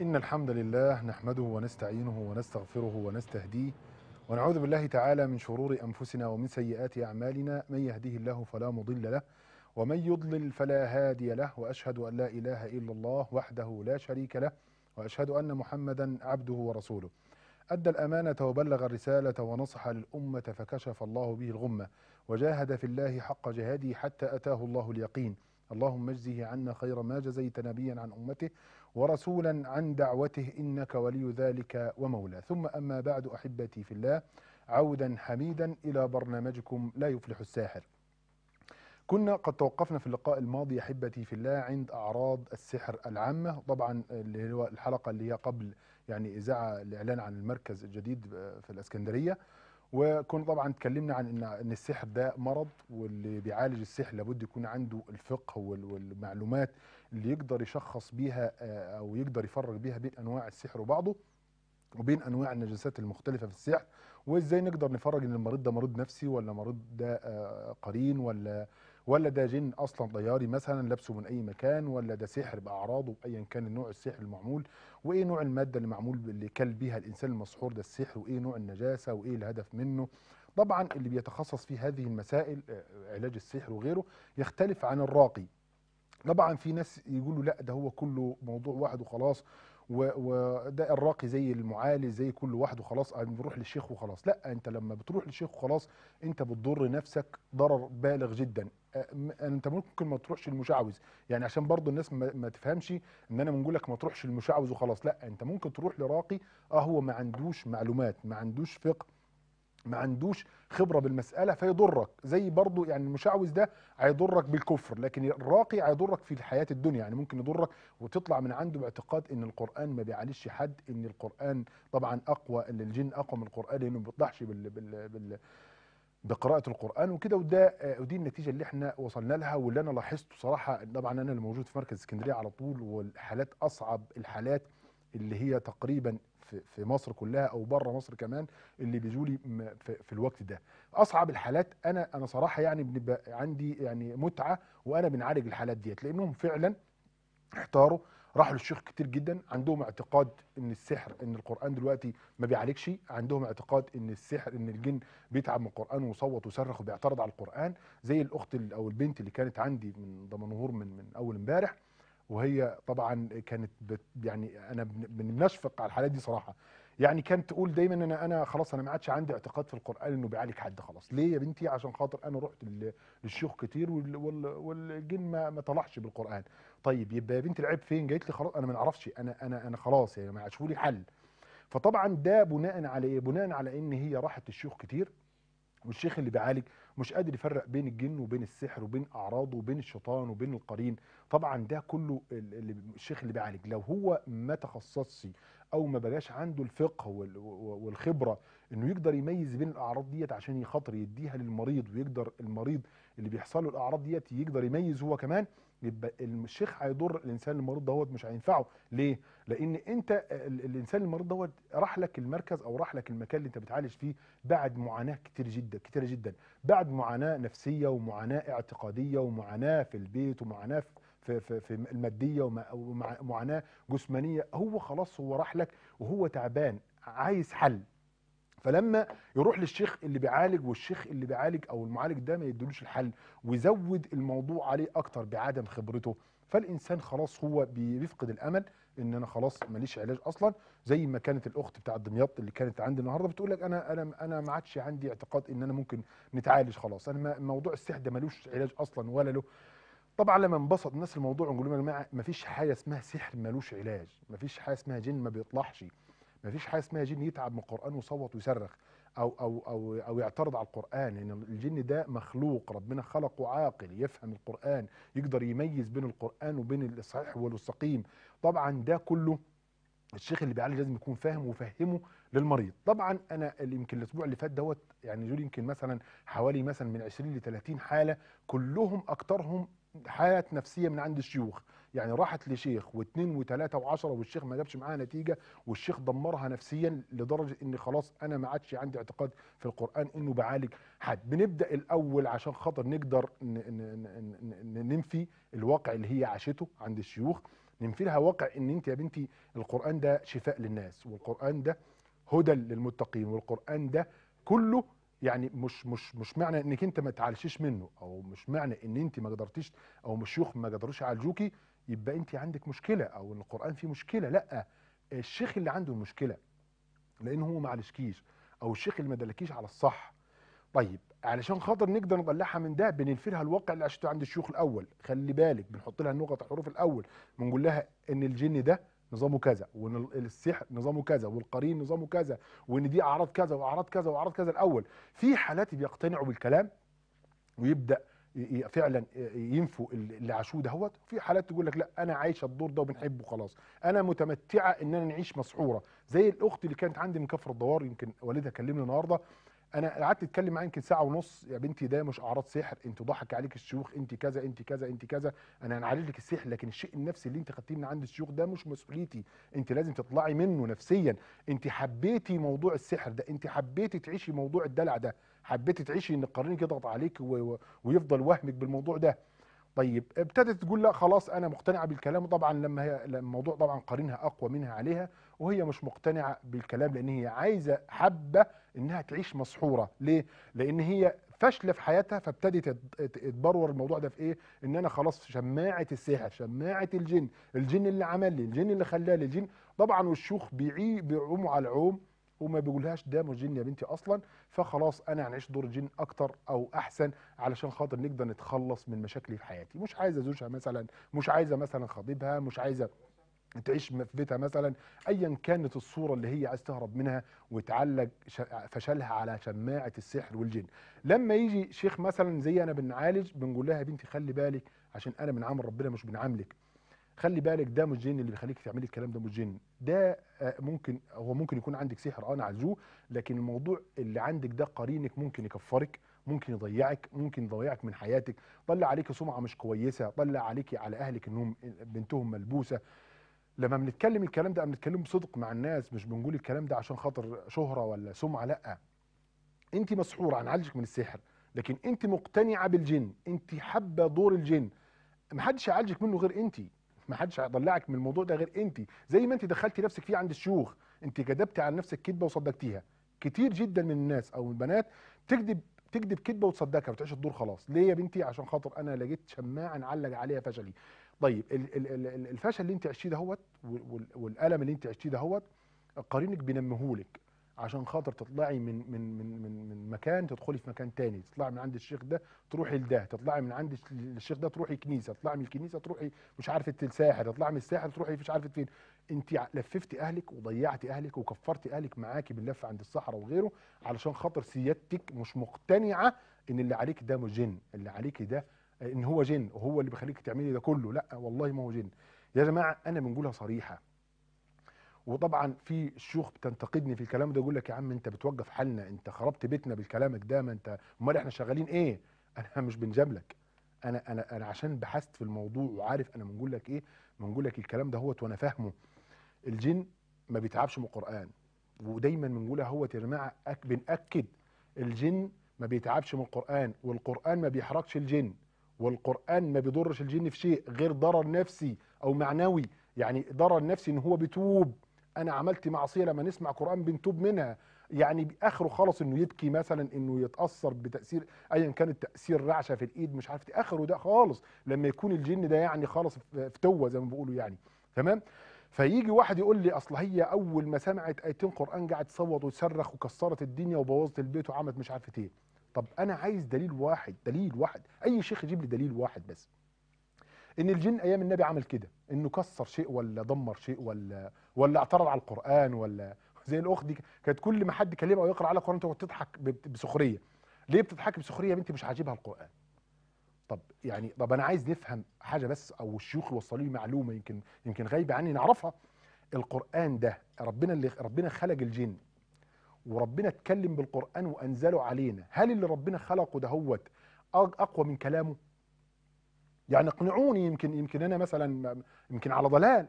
إن الحمد لله نحمده ونستعينه ونستغفره ونستهديه ونعوذ بالله تعالى من شرور أنفسنا ومن سيئات أعمالنا من يهده الله فلا مضل له ومن يضلل فلا هادي له وأشهد أن لا إله إلا الله وحده لا شريك له وأشهد أن محمدا عبده ورسوله أدى الأمانة وبلغ الرسالة ونصح للأمة فكشف الله به الغمة وجاهد في الله حق جهاده حتى أتاه الله اليقين اللهم اجزه عنا خير ما جزيت نبيا عن أمته ورسولا عن دعوته انك ولي ذلك ومولى ثم اما بعد احبتي في الله عودا حميدا الى برنامجكم لا يفلح الساحر كنا قد توقفنا في اللقاء الماضي احبتي في الله عند اعراض السحر العامه طبعا اللي هو الحلقه اللي هي قبل يعني اذاعه الاعلان عن المركز الجديد في الاسكندريه وكنا طبعا اتكلمنا عن ان السحر ده مرض واللي بيعالج السحر لابد يكون عنده الفقه والمعلومات اللي يقدر يشخص بيها آه، او يقدر يفرق بيها بين انواع السحر وبعضه وبين انواع النجاسات المختلفه في السحر وازاي نقدر نفرج ان المريض ده مريض نفسي ولا مريض ده آه، قرين ولا ولا ده جن اصلا طياري مثلا لابسه من اي مكان ولا ده سحر باعراضه ايا كان نوع السحر المعمول وايه نوع الماده اللي معمول اللي كل بيها الانسان المسحور ده السحر وايه نوع النجاسه وايه الهدف منه طبعا اللي بيتخصص في هذه المسائل آه، علاج السحر وغيره يختلف عن الراقي طبعا في ناس يقولوا لا ده هو كله موضوع واحد وخلاص وده الراقي زي المعالج زي كل واحد وخلاص انا بروح للشيخ وخلاص لا انت لما بتروح للشيخ وخلاص انت بتضر نفسك ضرر بالغ جدا انت ممكن ما تروحش المشعوذ يعني عشان برضو الناس ما, ما تفهمش ان انا بنقول لك ما تروحش المشعوذ وخلاص لا انت ممكن تروح لراقي اه هو ما عندوش معلومات ما عندوش فقه ما عندوش خبره بالمساله فيضرك زي برضو يعني المشعوذ ده هيضرك بالكفر لكن الراقي هيضرك في الحياه الدنيا يعني ممكن يضرك وتطلع من عنده باعتقاد ان القران ما بيعالجش حد ان القران طبعا اقوى ان الجن اقوى من القران لانه ما بيطلعش بال, بال, بال بقراءة القرآن وكده وده ودي النتيجة اللي احنا وصلنا لها واللي انا لاحظته صراحة طبعا انا اللي موجود في مركز اسكندرية على طول والحالات اصعب الحالات اللي هي تقريبا في في مصر كلها او بره مصر كمان اللي بيجوا لي في الوقت ده اصعب الحالات انا انا صراحه يعني بنبقى عندي يعني متعه وانا بنعالج الحالات ديت لانهم فعلا احتاروا راحوا للشيخ كتير جدا عندهم اعتقاد ان السحر ان القران دلوقتي ما بيعالجش عندهم اعتقاد ان السحر ان الجن بيتعب من القران وصوت وصرخ وبيعترض على القران زي الاخت او البنت اللي كانت عندي من دمنهور من من اول امبارح وهي طبعا كانت بت يعني انا بنشفق على الحالات دي صراحه يعني كانت تقول دايما انا انا خلاص انا ما عادش عندي اعتقاد في القران انه بيعالج حد خلاص ليه يا بنتي عشان خاطر انا رحت للشيوخ كتير والجن ما, ما طلعش بالقران طيب يبقى يا بنتي العيب فين جايت لي خلاص انا ما اعرفش انا انا انا خلاص يعني ما عادش لي حل فطبعا ده بناء على ايه بناء على ان هي راحت للشيوخ كتير والشيخ اللي بيعالج مش قادر يفرق بين الجن وبين السحر وبين اعراضه وبين الشيطان وبين القرين طبعا ده كله الشيخ اللي بيعالج لو هو ما تخصصش او ما بقاش عنده الفقه والخبره انه يقدر يميز بين الاعراض ديت عشان يخاطر يديها للمريض ويقدر المريض اللي بيحصل له الاعراض ديت يقدر يميز هو كمان يبقى الشيخ هيضر الانسان المريض دوت مش هينفعه ليه لان انت الانسان المريض دوت راح لك المركز او راح لك المكان اللي انت بتعالج فيه بعد معاناه كتير جدا كتير جدا بعد معاناه نفسيه ومعاناه اعتقاديه ومعاناه في البيت ومعاناه في في في في الماديه ومعاناه جسمانيه هو خلاص هو راح لك وهو تعبان عايز حل فلما يروح للشيخ اللي بيعالج والشيخ اللي بيعالج او المعالج ده ما يدلوش الحل ويزود الموضوع عليه اكتر بعدم خبرته فالانسان خلاص هو بيفقد الامل ان انا خلاص ماليش علاج اصلا زي ما كانت الاخت بتاعه دمياط اللي كانت عندي النهارده بتقول لك انا انا انا ما عادش عندي اعتقاد ان انا ممكن نتعالج خلاص انا موضوع السحر ده ملوش علاج اصلا ولا له طبعا لما انبسط الناس الموضوع نقول لهم يا جماعه ما فيش حاجه اسمها سحر ملوش علاج ما فيش حاجه اسمها جن ما بيطلعش ما فيش حاجه اسمها جن يتعب من القران ويصوت ويصرخ او او او او يعترض على القران لان يعني الجن ده مخلوق ربنا خلقه عاقل يفهم القران يقدر يميز بين القران وبين الصحيح والسقيم طبعا ده كله الشيخ اللي بيعالج لازم يكون فاهم وفهمه للمريض طبعا انا يمكن الاسبوع اللي فات دوت يعني دول يمكن مثلا حوالي مثلا من 20 ل 30 حاله كلهم اكترهم حالات نفسيه من عند الشيوخ يعني راحت لشيخ واثنين وثلاثه وعشره والشيخ ما جابش معاها نتيجه والشيخ دمرها نفسيا لدرجه ان خلاص انا ما عادش عندي اعتقاد في القران انه بعالج حد بنبدا الاول عشان خاطر نقدر ننفي الواقع اللي هي عاشته عند الشيوخ ننفي لها واقع ان انت يا بنتي القران ده شفاء للناس والقران ده هدى للمتقين والقران ده كله يعني مش مش مش معنى انك انت ما تعالشيش منه او مش معنى ان انت ما قدرتيش او مش شيوخ ما قدروش يعالجوكي يبقى انت عندك مشكله او القران فيه مشكله لا الشيخ اللي عنده المشكله لان هو ما او الشيخ اللي ما دلكيش على الصح طيب علشان خاطر نقدر نطلعها من ده بننفرها الواقع اللي عشته عند الشيوخ الاول خلي بالك بنحط لها نقط الحروف الاول بنقول لها ان الجن ده نظامه كذا وان السحر نظامه كذا والقرين نظامه كذا وان دي اعراض كذا واعراض كذا واعراض كذا الاول في حالات بيقتنعوا بالكلام ويبدا فعلا ينفوا اللي عاشوه دهوت في حالات تقول لك لا انا عايشه الدور ده وبنحبه خلاص انا متمتعه ان انا نعيش مسحوره زي الاخت اللي كانت عندي من كفر الدوار يمكن والدها كلمني النهارده انا قعدت اتكلم معاها يمكن ساعه ونص يا بنتي ده مش اعراض سحر انت ضحك عليك الشيوخ انت كذا انت كذا انت كذا انا هنعالج لك السحر لكن الشيء النفسي اللي انت خدتيه من عند الشيوخ ده مش مسؤوليتي انت لازم تطلعي منه نفسيا انت حبيتي موضوع السحر ده انت حبيتي تعيشي موضوع الدلع ده حبيتي تعيشي ان القرنين يضغط عليك ويفضل وهمك بالموضوع ده طيب ابتدت تقول لا خلاص انا مقتنعه بالكلام طبعا لما هي الموضوع طبعا قرينها اقوى منها عليها وهي مش مقتنعه بالكلام لان هي عايزه حبه انها تعيش مسحوره ليه لان هي فاشله في حياتها فابتدت تبرور الموضوع ده في ايه ان انا خلاص شماعه السحر شماعه الجن الجن اللي عمل لي الجن اللي لي الجن طبعا والشيوخ بيعي بيعوموا على العوم وما بيقولهاش ده مش جن يا بنتي اصلا فخلاص انا هنعيش دور جن اكتر او احسن علشان خاطر نقدر نتخلص من مشاكلي في حياتي مش عايزه زوجها مثلا مش عايزه مثلا خطيبها مش عايزه تعيش في بيتها مثلا ايا كانت الصوره اللي هي عايز تهرب منها وتعلق فشلها على شماعه السحر والجن لما يجي شيخ مثلا زي انا بنعالج بنقول لها يا بنتي خلي بالك عشان انا من عمل ربنا مش بنعاملك خلي بالك ده مش جن اللي بيخليك تعملي الكلام ده مش جن ده آه، ممكن هو ممكن يكون عندك سحر آه، انا عزوه لكن الموضوع اللي عندك ده قرينك ممكن يكفرك ممكن يضيعك ممكن يضيعك من حياتك طلع عليك سمعه مش كويسه طلع عليك على اهلك انهم بنتهم ملبوسه لما بنتكلم الكلام ده بنتكلم بصدق مع الناس مش بنقول الكلام ده عشان خاطر شهره ولا سمعه لا انت مسحوره هنعالجك من السحر لكن انت مقتنعه بالجن انت حابه دور الجن محدش يعالجك منه غير انتي ما حدش هيطلعك من الموضوع ده غير انت زي ما انت دخلتي نفسك فيه عند الشيوخ انت كذبتي عن نفسك كذبه وصدقتيها كتير جدا من الناس او البنات تكذب تكذب كذبه وتصدقها وتعيش الدور خلاص ليه يا بنتي عشان خاطر انا لقيت شماعه نعلق عليها فشلي طيب الفشل اللي انت عشتيه دهوت والالم اللي انت عشتيه دهوت قرينك بينمهولك عشان خاطر تطلعي من من من من, من مكان تدخلي في مكان تاني تطلعي من عند الشيخ ده تروحي لده تطلعي من عند الشيخ ده تروحي كنيسه تطلعي من الكنيسه تروحي مش عارفه الساحل تطلعي من الساحل تروحي مش عارفه فين انت لففتي اهلك وضيعتي اهلك وكفرتي اهلك معاكي باللفه عند الصحراء وغيره علشان خاطر سيادتك مش مقتنعه ان اللي عليك ده جن اللي عليك ده ان هو جن وهو اللي بيخليك تعملي ده كله لا والله ما هو جن يا جماعه انا بنقولها صريحه وطبعا في شيوخ بتنتقدني في الكلام ده يقول لك يا عم انت بتوقف حالنا انت خربت بيتنا بالكلام ده ما انت امال احنا شغالين ايه انا مش بنجاملك انا انا انا عشان بحثت في الموضوع وعارف انا بنقول لك ايه بنقول لك الكلام ده هوت وانا فاهمه الجن ما بيتعبش من القران ودايما بنقولها اهوت يا جماعه بناكد الجن ما بيتعبش من القران والقران ما بيحرقش الجن والقران ما بيضرش الجن في شيء غير ضرر نفسي او معنوي يعني ضرر نفسي ان هو بيتوب انا عملت معصيه لما نسمع قران بنتوب منها يعني اخره خالص انه يبكي مثلا انه يتاثر بتاثير ايا كان التاثير رعشه في الايد مش عارف اخره ده خالص لما يكون الجن ده يعني خالص فتوه زي ما بيقولوا يعني تمام فيجي واحد يقول لي اصل هي اول ما سمعت ايتين قران قاعد تصوت وتصرخ وكسرت الدنيا وبوظت البيت وعملت مش عارف ايه طب انا عايز دليل واحد دليل واحد اي شيخ يجيب لي دليل واحد بس ان الجن ايام النبي عمل كده انه كسر شيء ولا دمر شيء ولا ولا اعترض على القران ولا زي الاخت دي كانت كل ما حد يكلمها او يقرا على القران تقعد تضحك بسخريه ليه بتضحك بسخريه يا بنتي مش عاجبها القران طب يعني طب انا عايز نفهم حاجه بس او الشيوخ يوصلوا لي معلومه يمكن يمكن غايبه عني نعرفها القران ده ربنا اللي ربنا خلق الجن وربنا اتكلم بالقران وانزله علينا هل اللي ربنا خلقه دهوت اقوى من كلامه يعني اقنعوني يمكن يمكن انا مثلا يمكن على ضلال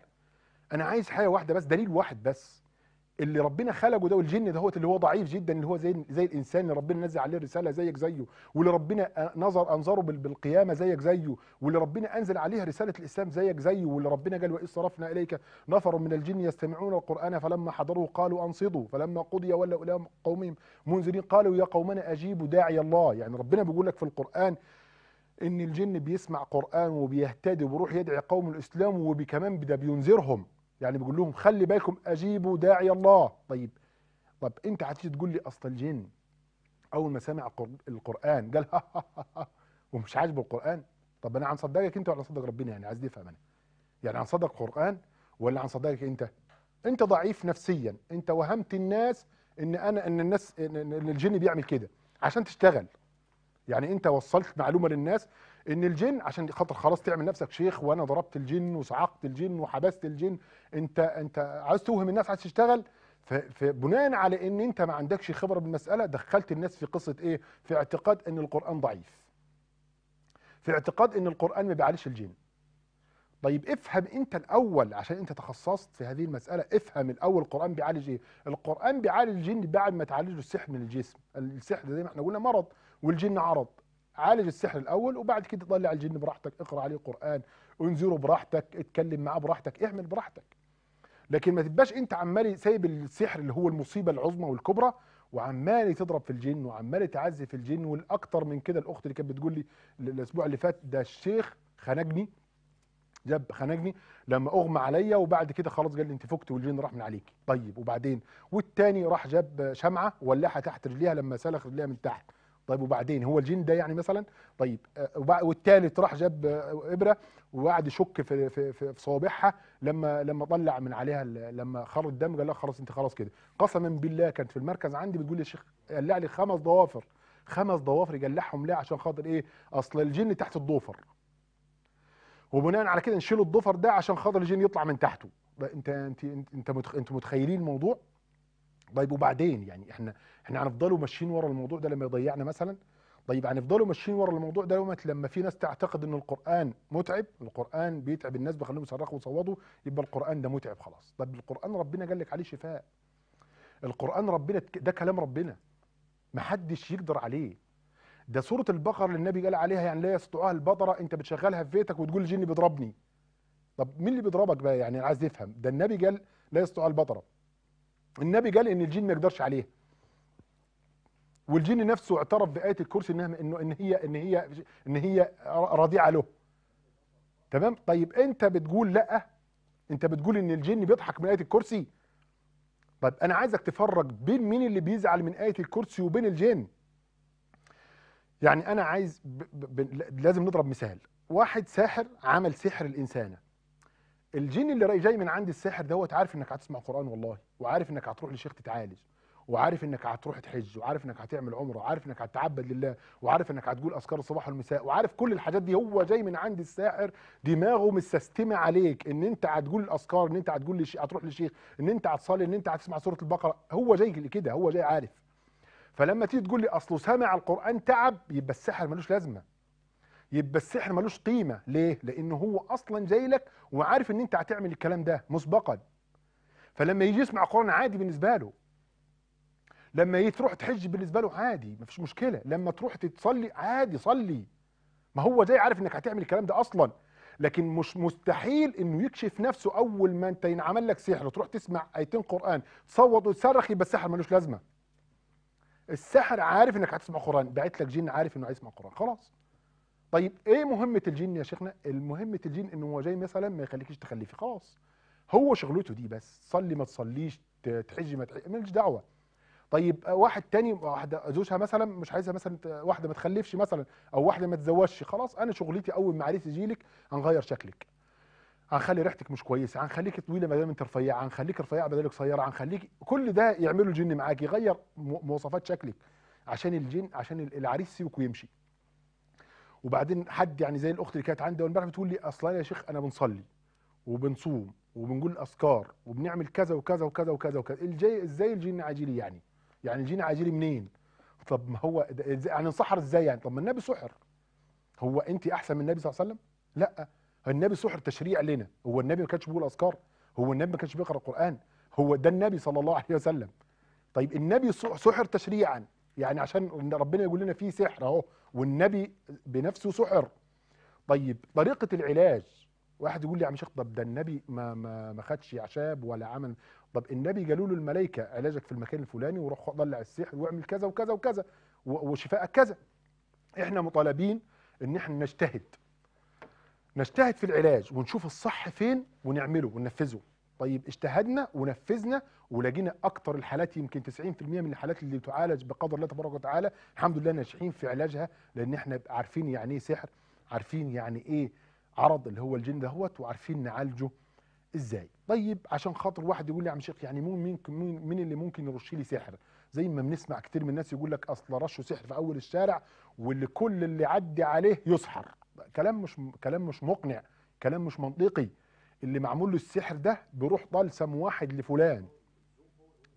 انا عايز حاجه واحده بس دليل واحد بس اللي ربنا خلقه ده والجن ده هو اللي هو ضعيف جدا اللي هو زي زي الانسان اللي ربنا نزل عليه الرساله زيك زيه واللي ربنا نظر انظره بالقيامه زيك زيه واللي ربنا انزل عليه رساله الاسلام زيك زيه واللي ربنا قال واذ صرفنا اليك نفر من الجن يستمعون القران فلما حضروه قالوا انصتوا فلما قضي ولوا الى قومهم منذرين قالوا يا قومنا اجيبوا داعي الله يعني ربنا بيقول لك في القران ان الجن بيسمع قران وبيهتدي وبيروح يدعي قوم الاسلام وكمان ده بينذرهم يعني بيقول لهم خلي بالكم اجيبوا داعي الله طيب طب انت هتيجي تقول لي اصل الجن اول ما سمع القران قال ها ها ها ها ومش عاجبه القران طب انا هنصدقك انت ولا هنصدق ربنا يعني عايز افهم انا يعني هنصدق قران ولا هنصدقك انت انت ضعيف نفسيا انت وهمت الناس ان انا ان الناس ان الجن بيعمل كده عشان تشتغل يعني انت وصلت معلومه للناس ان الجن عشان خاطر خلاص تعمل نفسك شيخ وانا ضربت الجن وصعقت الجن وحبست الجن انت انت عايز توهم الناس عايز تشتغل فبناء على ان انت ما عندكش خبره بالمساله دخلت الناس في قصه ايه في اعتقاد ان القران ضعيف في اعتقاد ان القران ما بيعالجش الجن طيب افهم انت الاول عشان انت تخصصت في هذه المساله افهم الاول القران بيعالج ايه القران بيعالج الجن بعد ما تعالجه السحر من الجسم السحر زي ما احنا قلنا مرض والجن عرض عالج السحر الاول وبعد كده طلع الجن براحتك اقرا عليه قران انذره براحتك اتكلم معاه براحتك اعمل براحتك لكن ما تبقاش انت عمال سايب السحر اللي هو المصيبه العظمى والكبرى وعمال تضرب في الجن وعمال تعزي في الجن والاكثر من كده الاخت اللي كانت بتقول لي الاسبوع اللي فات ده الشيخ خنقني جاب خنقني لما اغمى عليا وبعد كده خلاص قال لي انت فكت والجن راح من عليكي طيب وبعدين والتاني راح جاب شمعه ولعها تحت رجليها لما سلخ رجليها من تحت طيب وبعدين هو الجن ده يعني مثلا طيب آه، والثالث راح جاب آه، ابره وقعد يشك في في في صوابعها لما لما طلع من عليها لما خرج الدم قال لها خلاص انت خلاص كده قسما بالله كانت في المركز عندي بتقول لي يا شيخ قلع لي خمس ضوافر خمس ضوافر يقلعهم ليه عشان خاطر ايه اصل الجن تحت الضوفر وبناء على كده نشيل الضفر ده عشان خاطر الجن يطلع من تحته انت انت انت متخيلين الموضوع طيب وبعدين يعني احنا احنا هنفضلوا ماشيين ورا الموضوع ده لما يضيعنا مثلا طيب هنفضلوا ماشيين ورا الموضوع ده لما لما في ناس تعتقد ان القران متعب القران بيتعب الناس بيخليهم يصرخوا ويصوتوا يبقى القران ده متعب خلاص طب القران ربنا قال لك عليه شفاء القران ربنا ده كلام ربنا ما حدش يقدر عليه ده سوره البقره اللي النبي قال عليها يعني لا يسطعها البدرة انت بتشغلها في بيتك وتقول الجن بيضربني طب مين اللي بيضربك بقى يعني عايز نفهم ده النبي قال لا يستطيعها البدرة النبي قال ان الجن ما يقدرش عليها والجن نفسه اعترف بآية الكرسي انها انه ان هي ان هي ان هي رضيعة له تمام طيب انت بتقول لا انت بتقول ان الجن بيضحك من آية الكرسي طيب انا عايزك تفرج بين مين اللي بيزعل من آية الكرسي وبين الجن يعني انا عايز ب ب ب لازم نضرب مثال واحد ساحر عمل سحر الانسانه الجن اللي جاي من عند الساحر دوت عارف انك هتسمع قران والله وعارف انك هتروح لشيخ تتعالج وعارف انك هتروح تحج وعارف انك هتعمل عمره وعارف انك هتتعبد لله وعارف انك هتقول اذكار الصباح والمساء وعارف كل الحاجات دي هو جاي من عند الساحر دماغه مستستمع عليك ان انت هتقول الاذكار ان انت هتقول لشي... هتروح لشيخ ان انت هتصلي ان انت هتسمع سوره البقره هو جاي كده هو جاي عارف فلما تيجي تقول لي اصله سامع القران تعب يبقى الساحر ملوش لازمه يبقى السحر ملوش قيمه ليه لان هو اصلا جاي لك وعارف ان انت هتعمل الكلام ده مسبقا فلما يجي يسمع قران عادي بالنسبه له لما يجي تروح تحج بالنسبه له عادي مفيش مشكله لما تروح تصلي عادي صلي ما هو جاي عارف انك هتعمل الكلام ده اصلا لكن مش مستحيل انه يكشف نفسه اول ما انت ينعمل لك سحر وتروح تسمع ايتين قران تصوت وتصرخ يبقى السحر ملوش لازمه السحر عارف انك هتسمع قران بعت لك جن عارف انه هيسمع قران خلاص طيب ايه مهمه الجن يا شيخنا مهمه الجن ان هو جاي مثلا ما يخليكيش تخلفي خلاص هو شغلته دي بس صلي ما تصليش تحجي ما تحجي مالكش دعوه طيب واحد تاني واحده زوجها مثلا مش عايزها مثلا واحده ما تخلفش مثلا او واحده ما تزوجش خلاص انا شغلتي اول ما عريس يجي لك هنغير شكلك هنخلي ريحتك مش كويسه هنخليك طويله ما دام انت رفيعه هنخليك رفيعه بدل قصيره هنخليك كل ده يعمله الجن معاك يغير مواصفات شكلك عشان الجن عشان العريس يسيبك ويمشي وبعدين حد يعني زي الاخت اللي كانت عندي امبارح بتقول لي اصلا يا شيخ انا بنصلي وبنصوم وبنقول اذكار وبنعمل كذا وكذا وكذا وكذا وكذا الجي ازاي الجن عاجلي يعني يعني الجن عاجلي منين طب ما هو يعني انسحر ازاي يعني طب ما النبي سحر هو انت احسن من النبي صلى الله عليه وسلم لا النبي سحر تشريع لنا هو النبي ما كانش بيقول اذكار هو النبي ما كانش بيقرا القران هو ده النبي صلى الله عليه وسلم طيب النبي سحر تشريعا يعني عشان ربنا يقول لنا في سحر اهو والنبي بنفسه سحر طيب طريقه العلاج واحد يقول لي يا عم شيخ طب ده النبي ما ما ما خدش اعشاب ولا عمل طب النبي قالوا له الملائكه علاجك في المكان الفلاني وروح ضلع السحر واعمل كذا وكذا وكذا وشفائك كذا احنا مطالبين ان احنا نجتهد نجتهد في العلاج ونشوف الصح فين ونعمله وننفذه طيب اجتهدنا ونفذنا ولقينا اكثر الحالات يمكن 90% من الحالات اللي تعالج بقدر الله تبارك وتعالى الحمد لله ناجحين في علاجها لان احنا عارفين يعني ايه سحر عارفين يعني ايه عرض اللي هو الجن دهوت وعارفين نعالجه ازاي طيب عشان خاطر واحد يقول لي يا عم شيخ يعني مين مين مين اللي ممكن يرش لي سحر زي ما بنسمع كتير من الناس يقول لك اصل رشوا سحر في اول الشارع واللي كل اللي عدي عليه يسحر كلام مش كلام مش مقنع كلام مش منطقي اللي معمول له السحر ده بيروح طلسم واحد لفلان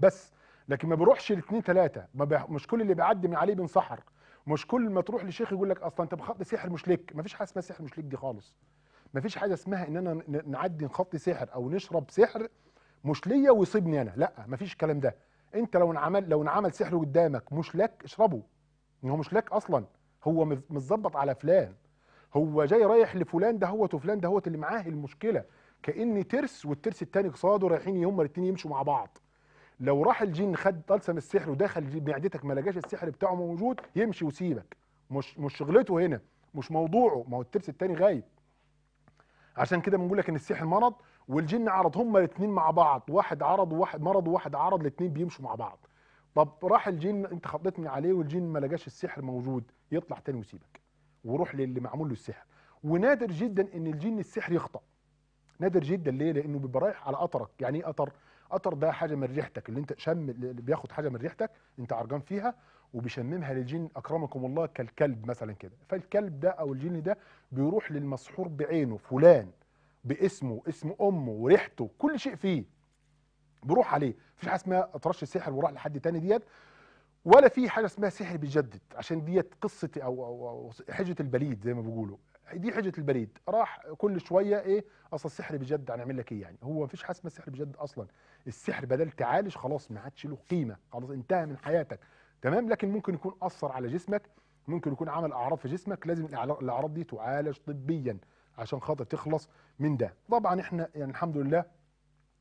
بس لكن ما بيروحش لاثنين ثلاثه مش كل اللي بيعدي من عليه بينسحر مش كل ما تروح لشيخ يقول لك اصلا انت بخط سحر مش لك ما فيش حاجه اسمها سحر مش لك دي خالص ما فيش حاجه اسمها ان انا نعدي نخط سحر او نشرب سحر مش ليا ويصيبني انا لا ما فيش الكلام ده انت لو انعمل لو انعمل سحر قدامك مش لك اشربه ان هو مش لك اصلا هو متظبط على فلان هو جاي رايح لفلان ده هو وفلان ده هو اللي معاه المشكله كان ترس والترس الثاني قصاده رايحين هما الاثنين يمشوا مع بعض لو راح الجن خد طلسم السحر ودخل معدتك ما لقاش السحر بتاعه موجود يمشي وسيبك مش مش شغلته هنا مش موضوعه ما هو الترس الثاني غايب عشان كده بنقول لك ان السحر مرض والجن عرض هما الاثنين مع بعض واحد عرض وواحد مرض وواحد عرض الاثنين بيمشوا مع بعض طب راح الجن انت خضيت عليه والجن ما لقاش السحر موجود يطلع تاني ويسيبك وروح للي معمول له السحر ونادر جدا ان الجن السحر يخطأ نادر جدا ليه لانه بيبقى رايح على قطرك يعني ايه قطر قطر ده حاجه من ريحتك اللي انت شم اللي بياخد حاجه من ريحتك انت عرجان فيها وبيشممها للجن اكرمكم الله كالكلب مثلا كده فالكلب ده او الجن ده بيروح للمسحور بعينه فلان باسمه اسم امه وريحته كل شيء فيه بروح عليه مفيش حاجه اسمها اطرش سحر وراح لحد تاني ديت ولا في حاجه اسمها سحر بيجدد عشان ديت قصه أو, أو حجه البليد زي ما بيقولوا دي حجه البريد راح كل شويه ايه اصل السحر بجد هنعمل لك ايه يعني هو ما فيش حاجه اسمها السحر بجد اصلا السحر بدل تعالج خلاص ما عادش له قيمه خلاص انتهى من حياتك تمام لكن ممكن يكون اثر على جسمك ممكن يكون عمل اعراض في جسمك لازم الاعراض دي تعالج طبيا عشان خاطر تخلص من ده طبعا احنا يعني الحمد لله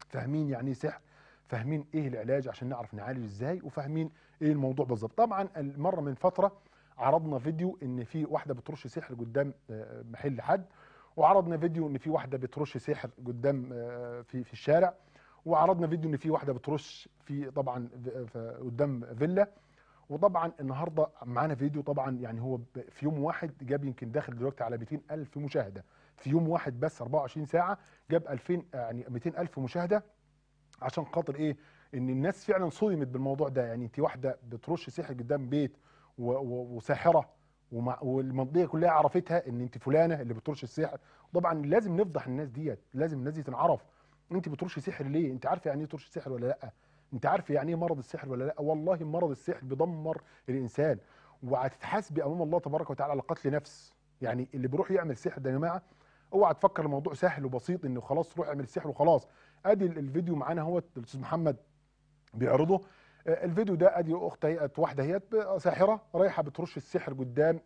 فاهمين يعني ايه سحر فاهمين ايه العلاج عشان نعرف نعالج ازاي وفاهمين ايه الموضوع بالظبط طبعا مره من فتره عرضنا فيديو ان في واحده بترش سحر قدام آه، محل حد وعرضنا فيديو ان في واحده بترش سحر قدام آه، في في الشارع وعرضنا فيديو ان في واحده بترش في طبعا قدام فيلا وطبعا النهارده معانا فيديو طبعا يعني هو في يوم واحد جاب يمكن داخل دلوقتي على 200000 مشاهده في يوم واحد بس 24 ساعه جاب 2000 يعني 200000 مشاهده عشان خاطر ايه ان الناس فعلا صدمت بالموضوع ده يعني انت واحده بترش سحر قدام بيت وساحره والمنطقه كلها عرفتها ان انت فلانه اللي بترش السحر طبعا لازم نفضح الناس ديت لازم الناس دي تنعرف انت بترش سحر ليه انت عارفه يعني ايه ترش سحر ولا لا انت عارفه يعني ايه مرض السحر ولا لا والله مرض السحر بيدمر الانسان وهتتحاسبي امام الله تبارك وتعالى على قتل نفس يعني اللي بيروح يعمل سحر ده يا جماعه اوعى تفكر الموضوع سهل وبسيط انه خلاص روح اعمل سحر وخلاص ادي الفيديو معانا اهوت الاستاذ محمد بيعرضه آه، الفيديو ده ادي اخت هيئه واحده هي ساحره رايحه بترش السحر قدام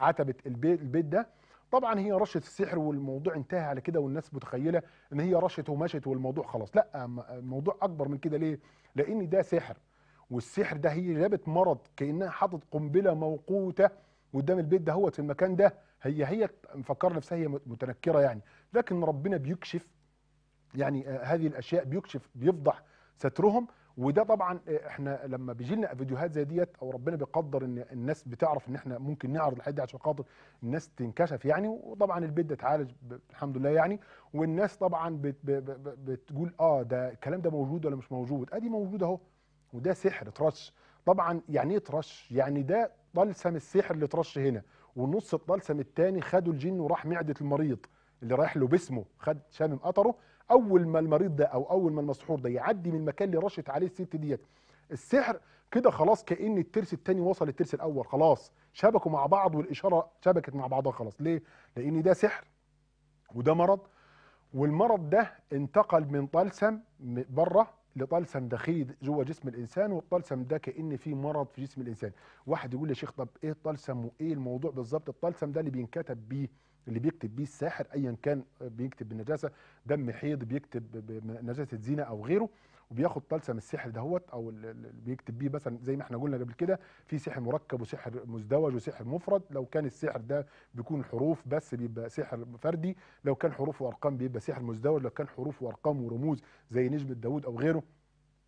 عتبه البيت ده طبعا هي رشه السحر والموضوع انتهى على كده والناس متخيله ان هي رشت ومشت والموضوع خلاص لا الموضوع اكبر من كده ليه لان ده سحر والسحر ده هي جابت مرض كانها حاطط قنبله موقوته قدام البيت ده هو في المكان ده هي هي مفكره نفسها هي متنكره يعني لكن ربنا بيكشف يعني آه، هذه الاشياء بيكشف بيفضح سترهم وده طبعا آه، احنا لما بيجي لنا فيديوهات زي ديت او ربنا بيقدر ان الناس بتعرف ان احنا ممكن نعرض الحاجات دي عشان خاطر الناس تنكشف يعني وطبعا البيت ده اتعالج الحمد لله يعني والناس طبعا بت بتقول اه ده الكلام ده موجود ولا مش موجود ادي موجود اهو وده سحر ترش طبعا يعني ايه ترش يعني ده طلسم السحر اللي ترش هنا ونص الطلسم الثاني خده الجن وراح معده المريض اللي رايح له باسمه خد شامم قطره اول ما المريض ده او اول ما المسحور ده يعدي من المكان اللي رشت عليه الست ديت السحر كده خلاص كان الترس الثاني وصل للترس الاول خلاص شبكوا مع بعض والاشاره شبكت مع بعضها خلاص ليه لان ده سحر وده مرض والمرض ده انتقل من طلسم بره لطلسم داخلي جوه جسم الانسان والطلسم ده كان في مرض في جسم الانسان واحد يقول لي يا شيخ طب ايه الطلسم وايه الموضوع بالظبط الطلسم ده اللي بينكتب بيه اللي بيكتب بيه الساحر ايا كان بيكتب بالنجاسه دم حيض بيكتب بنجاسه زينه او غيره وبياخد طلسم السحر دهوت او اللي بيكتب بيه مثلا زي ما احنا قلنا قبل كده في سحر مركب وسحر مزدوج وسحر مفرد لو كان السحر ده بيكون حروف بس بيبقى سحر فردي لو كان حروف وارقام بيبقى سحر مزدوج لو كان حروف وارقام ورموز زي نجم داوود او غيره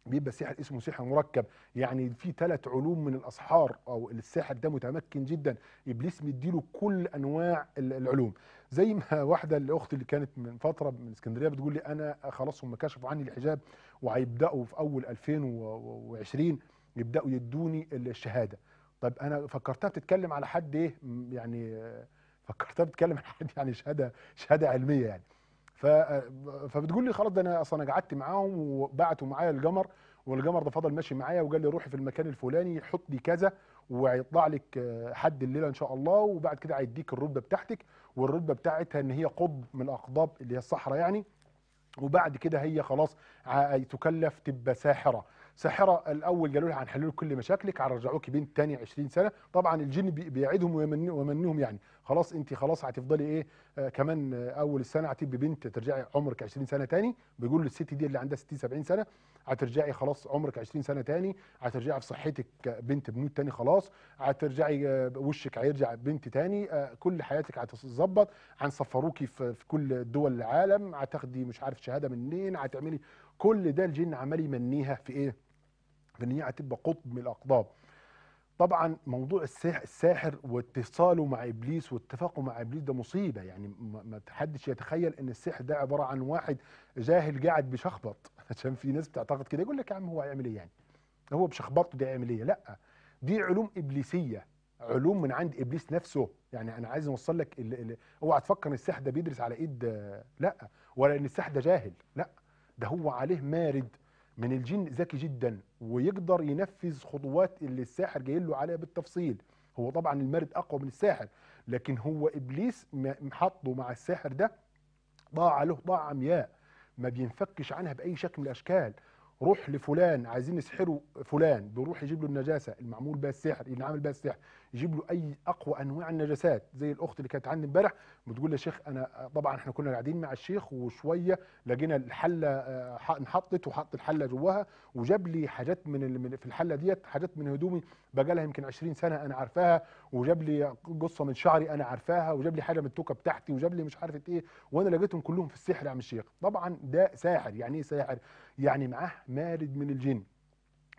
بيبقى السحر اسمه سحر مركب يعني في ثلاث علوم من الاسحار او الساحر ده متمكن جدا ابليس مديله كل انواع العلوم زي ما واحده الاخت اللي كانت من فتره من اسكندريه بتقول لي انا خلاص هم كشفوا عني الحجاب وهيبداوا في اول 2020 يبداوا يدوني الشهاده طب انا فكرتها بتتكلم على حد ايه يعني فكرتها بتتكلم على حد يعني شهاده شهاده علميه يعني فبتقول لي خلاص ده انا اصلا انا قعدت معاهم وبعتوا معايا القمر والقمر ده فضل ماشي معايا وقال لي روحي في المكان الفلاني حط لي كذا وهيطلع لك آه، حد الليله ان شاء الله وبعد كده هيديك الرتبه بتاعتك والرتبه بتاعتها ان هي قطب من الاقضاب اللي هي الصحراء يعني وبعد كده هي خلاص تكلف تبقى ساحره ساحره الاول قالوا لها هنحل لك كل مشاكلك هنرجعوك بنت تاني 20 سنه طبعا الجن بيعدهم ويمنهم يعني خلاص انت خلاص هتفضلي ايه آه كمان آه اول السنه هتبقي بنت ترجعي عمرك 20 سنه تاني بيقولوا للست دي اللي عندها 60 70 سنه هترجعي خلاص عمرك 20 سنه تاني هترجعي في صحتك بنت بنوت تاني خلاص هترجعي آه وشك هيرجع بنت تاني آه كل حياتك هتتظبط هنسفروكي في, في كل دول العالم هتاخدي مش عارف شهاده منين هتعملي كل ده الجن عمال يمنيها في ايه لان هي هتبقى قطب من الاقطاب طبعا موضوع الساحر واتصاله مع ابليس واتفاقه مع ابليس ده مصيبه يعني ما حدش يتخيل ان السحر ده عباره عن واحد جاهل قاعد بيشخبط عشان في ناس بتعتقد كده يقول لك يا عم هو هيعمل ايه يعني هو بشخبطته ده هيعمل ايه لا دي علوم ابليسيه علوم من عند ابليس نفسه يعني انا عايز اوصل لك اوعى تفكر ان السحر ده بيدرس على ايد لا ولا ان السحر ده جاهل لا ده هو عليه مارد من الجن ذكي جدا ويقدر ينفذ خطوات اللي الساحر جاي له عليها بالتفصيل هو طبعا المارد اقوى من الساحر لكن هو ابليس محطه مع الساحر ده ضاع له ضاع عمياء ما بينفكش عنها باي شكل من الاشكال روح لفلان عايزين يسحروا فلان بيروح يجيب له النجاسه المعمول بها السحر اللي عامل بها السحر جيب له اي اقوى انواع النجاسات زي الاخت اللي كانت عندي امبارح بتقول لي شيخ انا طبعا احنا كنا قاعدين مع الشيخ وشويه لقينا الحله آه، انحطت وحط الحله جواها وجاب لي حاجات من في الحله ديت حاجات من هدومي بقى لها يمكن 20 سنه انا عارفاها وجاب لي قصه من شعري انا عارفاها وجاب لي حاجه من التوكه بتاعتي وجاب لي مش عارف ايه وانا لقيتهم كلهم في السحر يا عم الشيخ طبعا ده ساحر يعني ايه ساحر يعني معاه مارد من الجن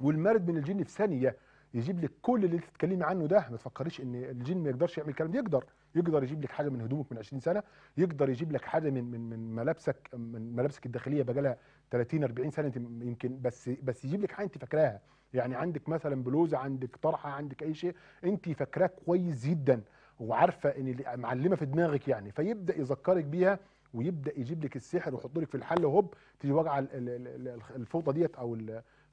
والمارد من الجن في ثانيه يجيب لك كل اللي انت تتكلمي عنه ده ما تفكريش ان الجين ما يقدرش يعمل الكلام ده يقدر يقدر يجيب لك حاجه من هدومك من 20 سنه يقدر يجيب لك حاجه من من من ملابسك من ملابسك الداخليه بقى لها 30 40 سنه يمكن بس بس يجيب لك حاجه انت فاكراها يعني عندك مثلا بلوزه عندك طرحه عندك اي شيء انت فاكراه كويس جدا وعارفه ان معلمه في دماغك يعني فيبدا يذكرك بيها ويبدا يجيب لك السحر ويحط لك في الحل هوب تيجي واقعه الفوطه ديت او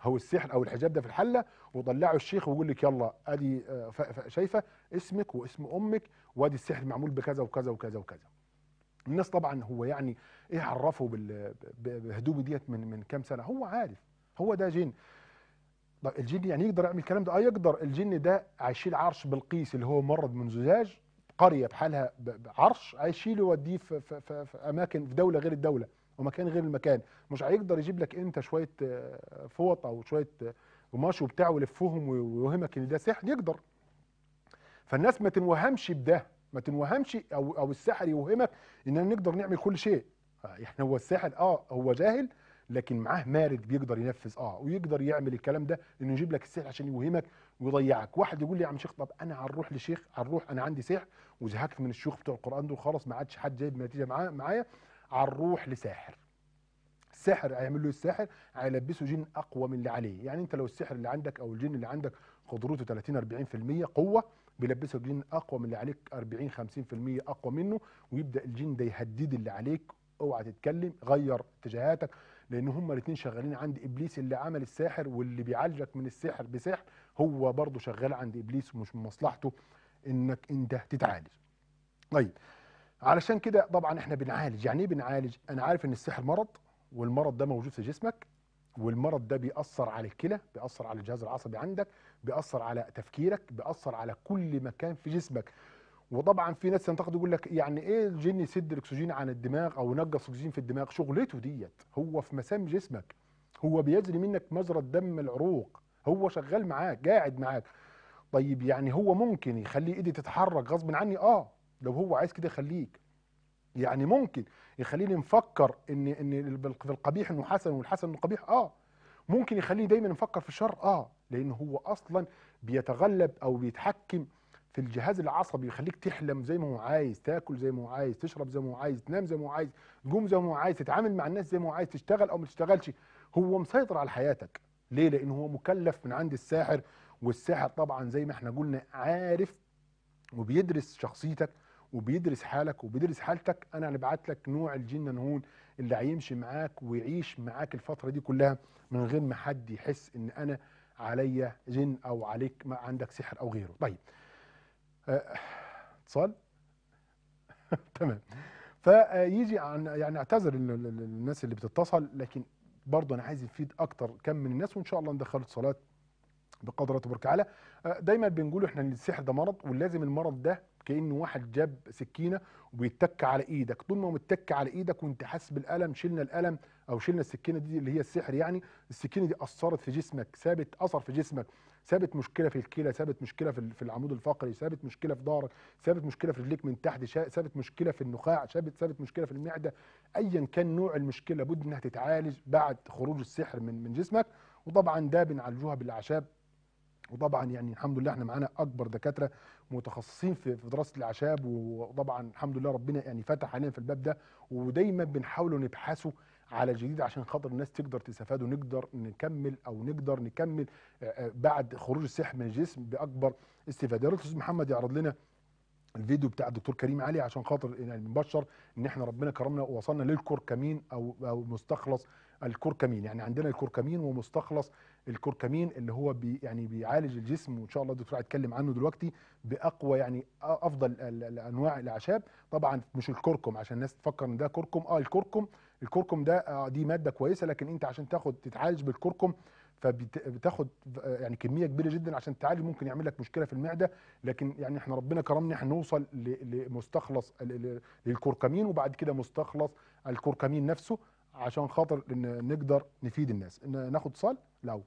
هو السحر او الحجاب ده في الحله وطلعوا الشيخ ويقول لك يلا ادي آه، شايفه اسمك واسم امك وادي السحر معمول بكذا وكذا وكذا وكذا الناس طبعا هو يعني ايه عرفه بهدوبه ديت من من كام سنه هو عارف هو ده جن طب الجن يعني يقدر يعمل الكلام ده اه يقدر الجن ده هيشيل عرش بلقيس اللي هو مرض من زجاج قريه بحالها عرش هيشيله يوديه في, في, في, في اماكن في دوله غير الدوله ومكان غير المكان مش هيقدر يجيب لك انت شويه آه، فوط او شويه آه، قماش وبتاع ويلفهم ويوهمك ان ده سحر يقدر فالناس ما تنوهمش بده ما تنوهمش او او الساحر يوهمك اننا نقدر نعمل كل شيء احنا آه، يعني هو الساحر اه هو جاهل لكن معاه مارد بيقدر ينفذ اه ويقدر يعمل الكلام ده انه يجيب لك السحر عشان يوهمك ويضيعك واحد يقول لي يا عم شيخ طب انا هنروح لشيخ هنروح انا عندي سحر وزهقت من الشيوخ بتوع القران دول خلاص ما عادش حد جايب نتيجه معايا على الروح لساحر الساحر هيعمل له الساحر هيلبسه جن اقوى من اللي عليه يعني انت لو السحر اللي عندك او الجن اللي عندك قدرته 30 40% قوه بيلبسك جن اقوى من اللي عليك 40 50% اقوى منه ويبدا الجن ده يهدد اللي عليك اوعى تتكلم غير اتجاهاتك لان هما الاثنين شغالين عند ابليس اللي عمل الساحر واللي بيعالجك من السحر بسحر هو برضه شغال عند ابليس ومش من مصلحته انك انت تتعالج طيب علشان كده طبعا احنا بنعالج يعني ايه بنعالج انا عارف ان السحر مرض والمرض ده موجود في جسمك والمرض ده بيأثر على الكلى بيأثر على الجهاز العصبي عندك بيأثر على تفكيرك بيأثر على كل مكان في جسمك وطبعا في ناس تنتقد يقول لك يعني ايه الجن يسد الاكسجين عن الدماغ او ينقص اكسجين في الدماغ شغلته ديت هو في مسام جسمك هو بيجري منك مجرى الدم العروق هو شغال معاك قاعد معاك طيب يعني هو ممكن يخلي ايدي تتحرك غصب عني اه لو هو عايز كده يخليك يعني ممكن يخليني مفكر ان ان في القبيح انه حسن والحسن انه قبيح اه ممكن يخليني دايما نفكر في الشر اه لان هو اصلا بيتغلب او بيتحكم في الجهاز العصبي يخليك تحلم زي ما هو عايز تاكل زي ما هو عايز تشرب زي ما هو عايز تنام زي ما هو عايز تقوم زي ما هو عايز تتعامل مع الناس زي ما هو عايز تشتغل او ما تشتغلش هو مسيطر على حياتك ليه لان هو مكلف من عند الساحر والساحر طبعا زي ما احنا قلنا عارف وبيدرس شخصيتك وبيدرس حالك وبيدرس حالتك انا هنبعت لك نوع الجن ننهون اللي هيمشي معاك ويعيش معاك الفتره دي كلها من غير ما حد يحس ان انا عليا جن او عليك ما عندك سحر او غيره طيب آه، اتصال تمام فيجي عن يعني اعتذر الناس اللي بتتصل لكن برضه انا عايز افيد اكتر كم من الناس وان شاء الله ندخل اتصالات بقدرة تبارك وتعالى آه، دايما بنقول احنا السحر ده مرض ولازم المرض ده كأن واحد جاب سكينة وبيتك على ايدك طول ما متك على ايدك وانت حاسس بالألم شلنا الألم او شلنا السكينة دي اللي هي السحر يعني السكينة دي أثرت في جسمك سابت أثر في جسمك سابت مشكلة في الكلى سابت مشكلة في العمود الفقري سابت مشكلة في ظهرك سابت مشكلة في رجليك من تحت سابت مشكلة في النخاع سابت سابت مشكلة في المعدة ايا كان نوع المشكلة بد انها تتعالج بعد خروج السحر من من جسمك وطبعا ده بنعالجوها بالاعشاب وطبعا يعني الحمد لله احنا معانا اكبر دكاتره متخصصين في دراسه الاعشاب وطبعا الحمد لله ربنا يعني فتح علينا في الباب ده ودايما بنحاولوا نبحثوا على جديد عشان خاطر الناس تقدر تستفاد ونقدر نكمل او نقدر نكمل آه، آه، بعد خروج السحر من الجسم باكبر استفاده. يا الاستاذ محمد يعرض لنا الفيديو بتاع الدكتور كريم علي عشان خاطر يعني بنبشر ان احنا ربنا كرمنا ووصلنا للكركمين او او مستخلص الكركمين يعني عندنا الكركمين ومستخلص الكركمين اللي هو بي يعني بيعالج الجسم وان شاء الله الدكتور هيتكلم عنه دلوقتي باقوى يعني افضل انواع الاعشاب طبعا مش الكركم عشان الناس تفكر ان ده كركم اه الكركم الكركم ده آه دي ماده كويسه لكن انت عشان تاخد تتعالج بالكركم فبتاخد يعني كميه كبيره جدا عشان تعالج ممكن يعمل لك مشكله في المعده لكن يعني احنا ربنا كرمنا هنوصل لمستخلص للكركمين وبعد كده مستخلص الكركمين نفسه عشان خاطر نقدر نفيد الناس ناخد صال لو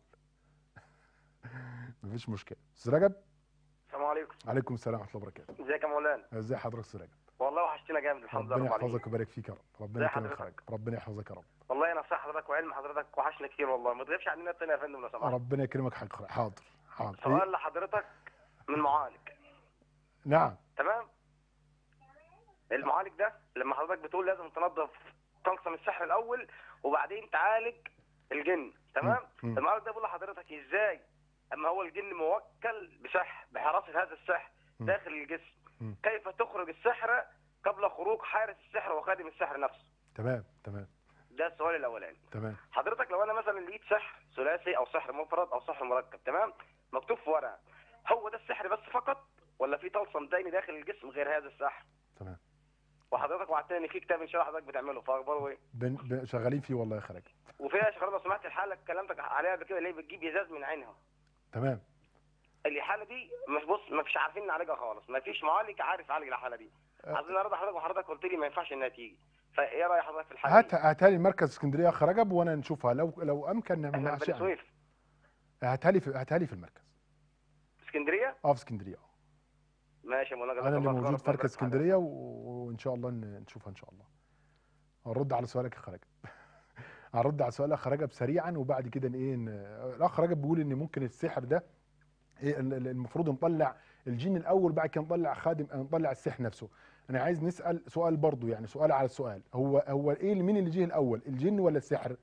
مفيش مشكله استاذ رجب السلام عليكم عليكم السلام ورحمه الله وبركاته ازيك يا مولانا ازي حضرتك استاذ رجب والله وحشتنا جامد الحمد لله ربنا يحفظك ويبارك فيك يا رب ربنا يكرمك ربنا يحفظك يا رب والله انا صح حضرتك وعلم حضرتك وحشنا كتير والله ما تغيبش عننا الثاني يا فندم لو سمحت ربنا يكرمك حاضر حاضر سؤال لحضرتك من معالج نعم تمام المعالج ده لما حضرتك بتقول لازم تنظف تنقسم السحر الاول وبعدين تعالج الجن تمام المعالج ده بيقول لحضرتك ازاي اما هو الجن موكل بسحر بحراسه هذا السحر داخل الجسم كيف تخرج السحر قبل خروج حارس السحر وخادم السحر نفسه تمام تمام ده السؤال الاولاني تمام حضرتك لو انا مثلا لقيت سحر ثلاثي او سحر مفرد او سحر مركب تمام مكتوب في ورقه هو ده السحر بس فقط ولا في طلسم تاني داخل الجسم غير هذا السحر تمام وحضرتك وعدتني ان في كتاب ان شاء الله حضرتك بتعمله فاخباره ايه؟ بن... بن... شغالين فيه والله يا خالد وفيها يا شيخ لو سمحت الحاله كلامتك عليها قبل كده اللي هي بتجيب ازاز من عينها تمام الحاله دي مش بص مش عارفين نعالجها خالص ما فيش معالج عارف يعالج الحاله دي أه. عايزين ارد حضرتك وحضرتك قلت لي ما ينفعش انها تيجي فايه راي حضرتك في الحاله هات هاتها لي مركز اسكندريه اخر رجب وانا نشوفها لو لو امكن من شيء هاتها لي هات هاتها لي في المركز اسكندريه اه في اسكندريه اه ماشي يا مولانا انا اللي موجود في مركز اسكندريه وان شاء الله نشوفها ان شاء الله هنرد على سؤالك يا خرجب هرد على سؤال الاخ رجب سريعا وبعد كده ايه الاخ رجب بيقول ان ممكن السحر ده إيه، المفروض نطلع الجن الاول بعد كده نطلع خادم آه، نطلع السحر نفسه انا عايز نسال سؤال برضو يعني سؤال على سؤال هو هو ايه مين اللي جه الاول الجن ولا السحر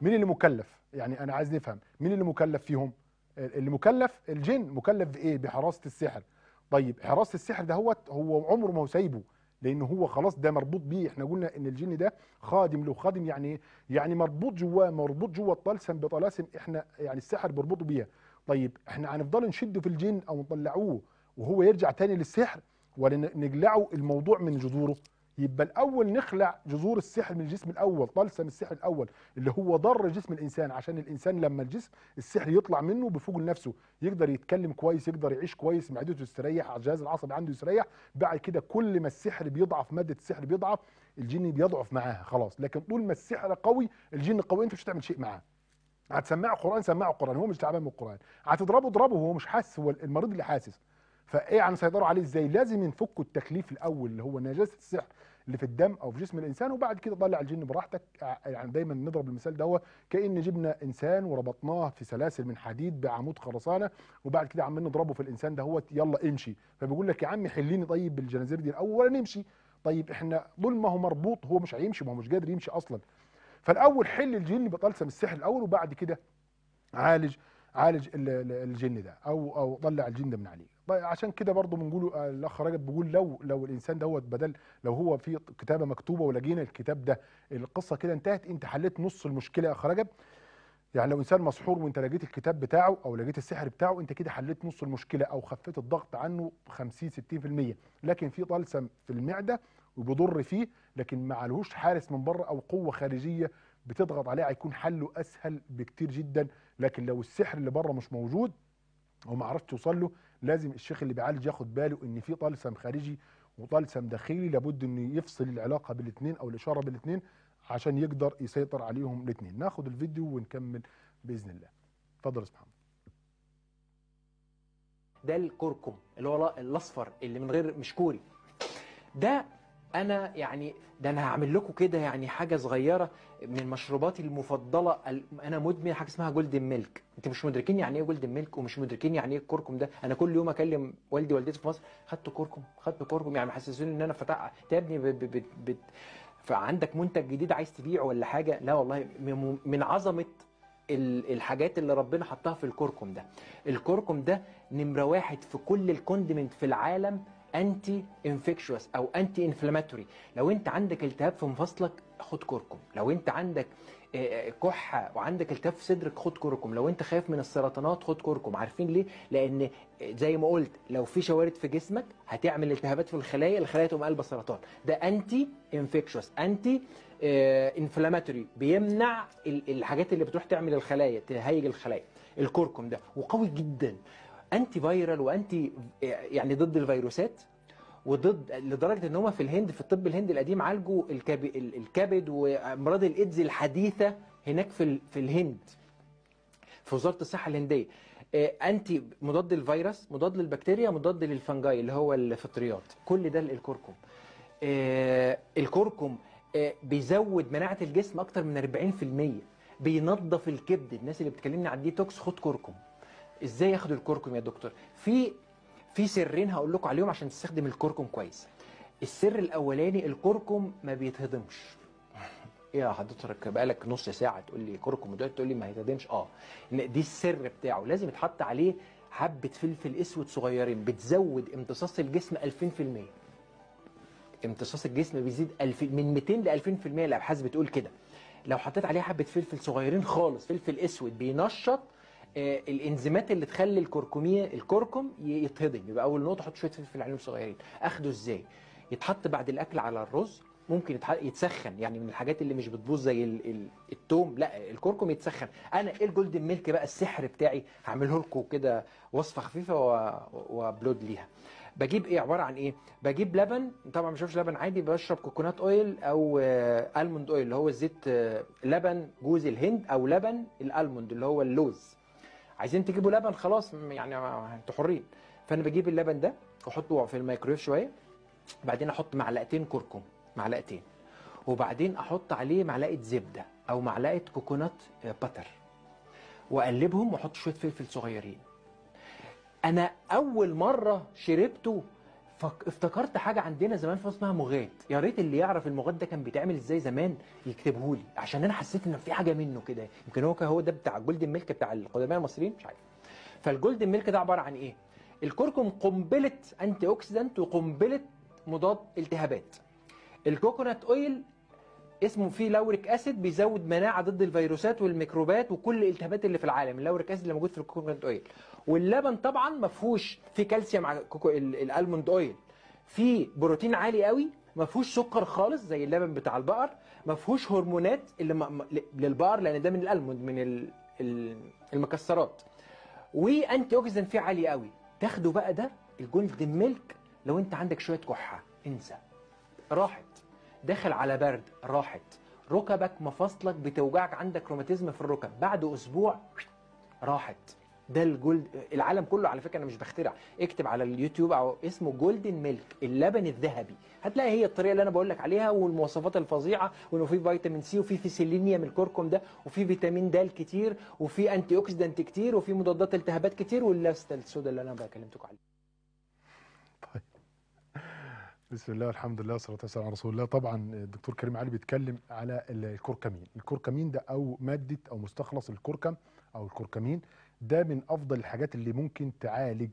مين اللي مكلف يعني انا عايز نفهم مين اللي مكلف فيهم اللي مكلف الجن مكلف بايه بحراسه السحر طيب حراسه السحر ده هو هو عمره ما هو سايبه لان هو خلاص ده مربوط بيه احنا قلنا ان الجن ده خادم له خادم يعني ايه يعني مربوط جواه مربوط جوا الطلسم بطلاسم احنا يعني السحر بيربطه بيها طيب احنا هنفضل نشده في الجن او نطلعوه وهو يرجع تاني للسحر ولا نجلعه الموضوع من جذوره يبقى الاول نخلع جذور السحر من الجسم الاول طلسم السحر الاول اللي هو ضر جسم الانسان عشان الانسان لما الجسم السحر يطلع منه بفوق لنفسه يقدر يتكلم كويس يقدر يعيش كويس معدته تستريح الجهاز العصبي عنده يستريح بعد كده كل ما السحر بيضعف ماده السحر بيضعف الجن بيضعف معاها خلاص لكن طول ما السحر قوي الجن قوي انت مش هتعمل شيء معاه هتسمعه قران سمعه قران هو مش تعبان من القران هتضربه اضربه هو مش حاسس هو المريض اللي حاسس فايه عن يعني سيطروا عليه ازاي لازم ينفكوا التكليف الاول اللي هو نجاسه السحر اللي في الدم او في جسم الانسان وبعد كده طلع الجن براحتك يعني دايما نضرب المثال ده هو كان جبنا انسان وربطناه في سلاسل من حديد بعمود خرسانه وبعد كده عمال نضربه في الانسان ده هو يلا امشي فبيقول لك يا عم حليني طيب بالجنازير دي الاول ولا نمشي طيب احنا طول ما هو مربوط هو مش هيمشي ما هو مش قادر يمشي اصلا فالاول حل الجن بطلسم السحر الاول وبعد كده عالج عالج الجن ده او او طلع الجن ده من عليه طيب عشان كده برضه بنقول آه، الاخ رجب بيقول لو لو الانسان دوت بدل لو هو في كتابه مكتوبه ولقينا الكتاب ده القصه كده انتهت انت حليت نص المشكله يا اخ رجب يعني لو انسان مسحور وانت لقيت الكتاب بتاعه او لقيت السحر بتاعه انت كده حليت نص المشكله او خفيت الضغط عنه 50 60% لكن في طلسم في المعده وبيضر فيه لكن ما عليهوش حارس من بره او قوه خارجيه بتضغط عليه هيكون حله اسهل بكتير جدا لكن لو السحر اللي بره مش موجود او ما عرفتش توصل له لازم الشيخ اللي بيعالج ياخد باله ان في طلسم خارجي وطلسم داخلي لابد انه يفصل العلاقه بالاثنين او الاشاره بالاثنين عشان يقدر يسيطر عليهم الاثنين ناخد الفيديو ونكمل باذن الله اتفضل يا محمد ده الكركم اللي هو الاصفر اللي من غير مش كوري ده انا يعني ده انا هعمل لكم كده يعني حاجه صغيره من مشروباتي المفضله انا مدمن حاجه اسمها جولدن ميلك انت مش مدركين يعني ايه جولدن ميلك ومش مدركين يعني ايه الكركم ده انا كل يوم اكلم والدي والدتي في مصر خدت كركم خدت كركم يعني محسسوني ان انا فتح يا ابني ب... ب... فعندك منتج جديد عايز تبيعه ولا حاجه لا والله من عظمه الحاجات اللي ربنا حطها في الكركم ده الكركم ده نمره واحد في كل الكوندمنت في العالم انتي انفكشوس او انتي انفلاماتوري لو انت عندك التهاب في مفاصلك خد كركم لو انت عندك آه، آه، كحه وعندك التهاب في صدرك خد كركم لو انت خايف من السرطانات خد كركم عارفين ليه لان آه، زي ما قلت لو في شوارد في جسمك هتعمل التهابات في الخلايا الخلايا تقوم قلبه سرطان ده انتي انفكشوس انتي انفلاماتوري بيمنع الحاجات اللي بتروح تعمل الخلايا تهيج الخلايا الكركم ده وقوي جدا انتي فيرال وانتي يعني ضد الفيروسات وضد لدرجه ان هم في الهند في الطب الهندي القديم عالجوا الكبد وامراض الايدز الحديثه هناك في في الهند في وزاره الصحه الهنديه انتي آه، مضاد للفيروس مضاد للبكتيريا مضاد للفنجاي اللي هو الفطريات كل ده الكركم آه، الكركم آه، بيزود مناعه الجسم اكتر من 40% بينظف الكبد الناس اللي بتكلمني عن الديتوكس خد كركم ازاي ياخد الكركم يا دكتور في في سرين هقول لكم عليهم عشان تستخدم الكركم كويس السر الاولاني الكركم ما بيتهضمش يا حضرتك بقالك نص ساعه تقول لي كركم دلوقتي تقول لي ما هيتهضمش اه دي السر بتاعه لازم يتحط عليه حبه فلفل اسود صغيرين بتزود امتصاص الجسم 2000% امتصاص الجسم بيزيد 2000 من 200 ل 2000% الابحاث بتقول كده لو حطيت عليه حبه فلفل صغيرين خالص فلفل اسود بينشط آه، الانزيمات اللي تخلي الكركميه الكركم يتهضم يبقى اول نقطه حط شويه فلفل عليهم صغيرين اخده ازاي يتحط بعد الاكل على الرز ممكن يتسخن يعني من الحاجات اللي مش بتبوظ زي التوم لا الكركم يتسخن انا ايه الجولدن ميلك بقى السحر بتاعي هعمله لكم كده وصفه خفيفه وابلود ليها بجيب ايه عباره عن ايه بجيب لبن طبعا ما بشربش لبن عادي بشرب كوكونات اويل او الموند آه، اويل اللي هو زيت آه، لبن جوز الهند او لبن الالموند اللي هو اللوز عايزين تجيبوا لبن خلاص يعني انتوا حرين فانا بجيب اللبن ده واحطه في الميكرويف شويه بعدين احط معلقتين كركم معلقتين وبعدين احط عليه معلقه زبده او معلقه كوكونات باتر واقلبهم واحط شويه فلفل صغيرين انا اول مره شربته افتكرت حاجه عندنا زمان في اسمها مغات يا ريت اللي يعرف المغات ده كان بيتعمل ازاي زمان يكتبه لي عشان انا حسيت ان في حاجه منه كده يمكن هو هو ده بتاع جولدن ميلك بتاع القدماء المصريين مش عارف فالجولدن ميلك ده عباره عن ايه الكركم قنبله انتي اوكسيدنت وقنبله مضاد التهابات الكوكونات اويل اسمه فيه لوريك اسيد بيزود مناعه ضد الفيروسات والميكروبات وكل الالتهابات اللي في العالم اللوريك اسيد اللي موجود في الكوكونات اويل واللبن طبعا ما فيهوش في كالسيوم الالموند اويل في بروتين عالي قوي ما فيهوش سكر خالص زي اللبن بتاع البقر ما فيهوش هرمونات اللي م... للبقر لان ده من الالموند من ال... المكسرات وانتي اوكسيدنت فيه عالي قوي تاخده بقى ده الجولدن ميلك لو انت عندك شويه كحه انسى راحت داخل على برد راحت ركبك مفاصلك بتوجعك عندك روماتيزم في الركب بعد اسبوع راحت ده الجولد العالم كله على فكره انا مش بخترع اكتب على اليوتيوب او اسمه جولدن ميلك اللبن الذهبي هتلاقي هي الطريقه اللي انا بقول لك عليها والمواصفات الفظيعه وانه فيه فيتامين سي وفيه فيسيلينيوم الكركم ده وفيه فيتامين د كتير وفيه انتي اوكسيدنت كتير وفيه مضادات التهابات كتير واللاستل السودا اللي انا بكلمتكم عليه طيب بسم الله الحمد لله والصلاه والسلام على رسول الله طبعا الدكتور كريم علي بيتكلم على الكركمين الكركمين ده او ماده او مستخلص الكركم او الكركمين ده من افضل الحاجات اللي ممكن تعالج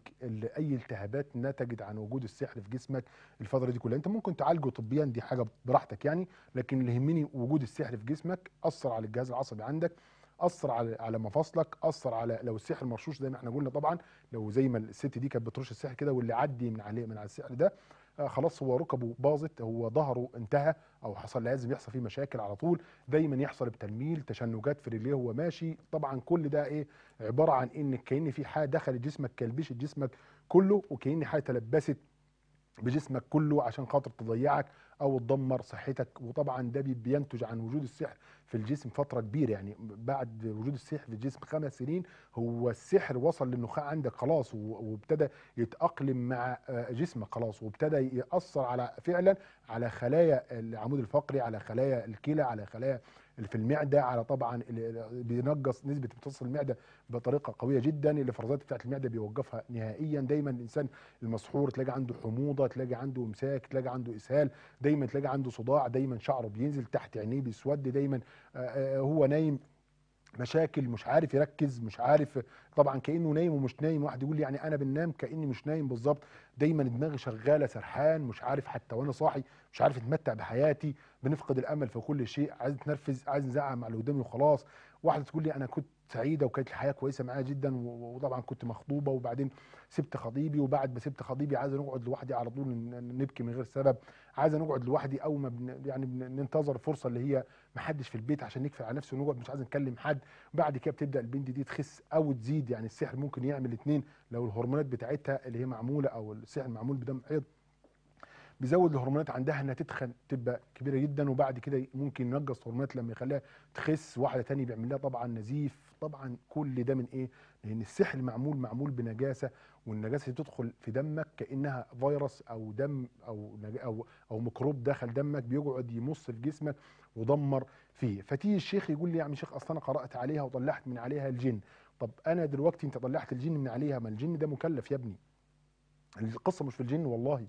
اي التهابات نتجت عن وجود السحر في جسمك الفتره دي كلها انت ممكن تعالجه طبيا دي حاجه براحتك يعني لكن اللي يهمني وجود السحر في جسمك اثر على الجهاز العصبي عندك اثر على على مفاصلك اثر على لو السحر مرشوش زي ما احنا قلنا طبعا لو زي ما الست دي كانت بترش السحر كده واللي عدي من عليه من على السحر ده آه، خلاص هو ركبه باظت هو ظهره انتهى او حصل لازم يحصل فيه مشاكل على طول دايما يحصل بتنميل تشنجات في رجليه وهو ماشي طبعا كل ده ايه عباره عن ان كان في حاجه دخلت جسمك كلبشت جسمك كله وكان حاجه تلبست بجسمك كله عشان خاطر تضيعك او تدمر صحتك وطبعا ده بينتج عن وجود السحر في الجسم فتره كبيره يعني بعد وجود السحر في الجسم خمس سنين هو السحر وصل للنخاع عندك خلاص وابتدى يتاقلم مع آه، جسمك خلاص وابتدى ياثر على فعلا على خلايا العمود الفقري على خلايا الكلى على خلايا في المعده على طبعا بينقص نسبه امتصاص المعده بطريقه قويه جدا الافرازات بتاعت المعده بيوقفها نهائيا دايما الانسان المسحور تلاقي عنده حموضه تلاقي عنده امساك تلاقي عنده اسهال دايما تلاقي عنده صداع دايما شعره بينزل تحت عينيه بيسود دايما آه، آه، هو نايم مشاكل مش عارف يركز مش عارف طبعا كانه نايم ومش نايم واحد يقول لي يعني انا بننام كاني مش نايم بالظبط دايما دماغي شغاله سرحان مش عارف حتى وانا صاحي مش عارف اتمتع بحياتي بنفقد الامل في كل شيء عايز اتنرفز عايز نزعق مع اللي قدامي وخلاص واحده تقول لي انا كنت سعيده وكانت الحياه كويسه معايا جدا وطبعا كنت مخطوبه وبعدين سبت خطيبي وبعد ما سبت خطيبي عايز نقعد لوحدي على طول نبكي من غير سبب عايز نقعد لوحدي او ما بن يعني ننتظر الفرصه اللي هي ما حدش في البيت عشان نكفي على نفسه ونقعد مش عايز نكلم حد بعد كده بتبدا البنت دي تخس او تزيد يعني السحر ممكن يعمل اتنين لو الهرمونات بتاعتها اللي هي معموله او السحر معمول بدم حيض بيزود الهرمونات عندها انها تتخن تبقى كبيره جدا وبعد كده ممكن ينقص هرمونات لما يخليها تخس واحده تانية بيعمل لها طبعا نزيف طبعا كل ده من ايه لان السحر معمول معمول بنجاسه والنجاسه تدخل في دمك كانها فيروس او دم او او او ميكروب دخل دمك بيقعد يمص في جسمك ودمر فيه فتيجي الشيخ يقول لي يا عم شيخ اصل انا قرات عليها وطلعت من عليها الجن طب انا دلوقتي انت طلعت الجن من عليها ما الجن ده مكلف يا ابني القصه مش في الجن والله